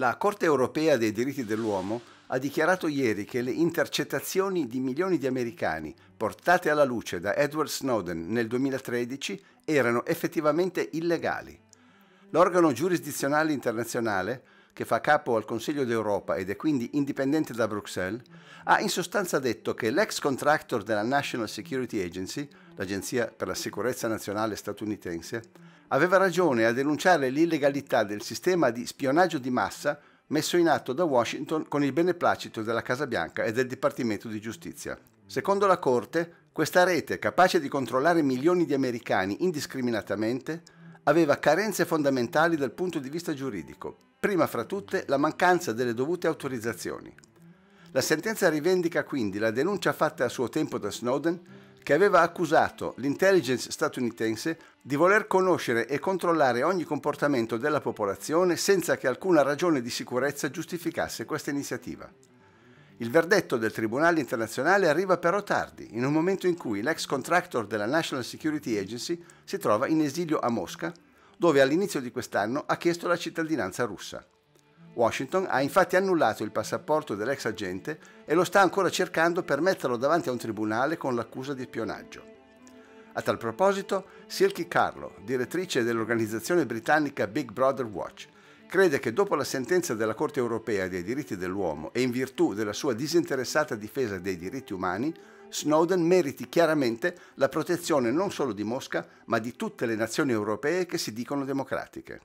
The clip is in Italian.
La Corte europea dei diritti dell'uomo ha dichiarato ieri che le intercettazioni di milioni di americani portate alla luce da Edward Snowden nel 2013 erano effettivamente illegali. L'organo giurisdizionale internazionale, che fa capo al Consiglio d'Europa ed è quindi indipendente da Bruxelles, ha in sostanza detto che l'ex contractor della National Security Agency, l'Agenzia per la Sicurezza Nazionale statunitense, aveva ragione a denunciare l'illegalità del sistema di spionaggio di massa messo in atto da Washington con il beneplacito della Casa Bianca e del Dipartimento di Giustizia. Secondo la Corte, questa rete, capace di controllare milioni di americani indiscriminatamente, aveva carenze fondamentali dal punto di vista giuridico, prima fra tutte la mancanza delle dovute autorizzazioni. La sentenza rivendica quindi la denuncia fatta a suo tempo da Snowden che aveva accusato l'intelligence statunitense di voler conoscere e controllare ogni comportamento della popolazione senza che alcuna ragione di sicurezza giustificasse questa iniziativa. Il verdetto del Tribunale internazionale arriva però tardi, in un momento in cui l'ex contractor della National Security Agency si trova in esilio a Mosca, dove all'inizio di quest'anno ha chiesto la cittadinanza russa. Washington ha infatti annullato il passaporto dell'ex agente e lo sta ancora cercando per metterlo davanti a un tribunale con l'accusa di spionaggio. A tal proposito, Silky Carlo, direttrice dell'organizzazione britannica Big Brother Watch, crede che dopo la sentenza della Corte europea dei diritti dell'uomo e in virtù della sua disinteressata difesa dei diritti umani, Snowden meriti chiaramente la protezione non solo di Mosca, ma di tutte le nazioni europee che si dicono democratiche.